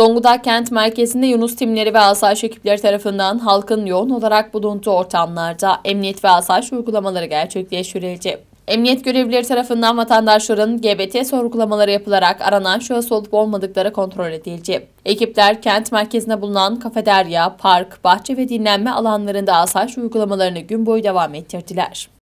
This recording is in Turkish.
Zonguldak kent merkezinde Yunus timleri ve asayiş ekipleri tarafından halkın yoğun olarak bulunduğu ortamlarda emniyet ve asayiş uygulamaları gerçekleştirildi. Emniyet görevlileri tarafından vatandaşların GBT sorgulamaları yapılarak aranan şahıs olup olmadıkları kontrol edildi. Ekipler kent merkezinde bulunan kafeterya, park, bahçe ve dinlenme alanlarında asayiş uygulamalarını gün boyu devam ettirdiler.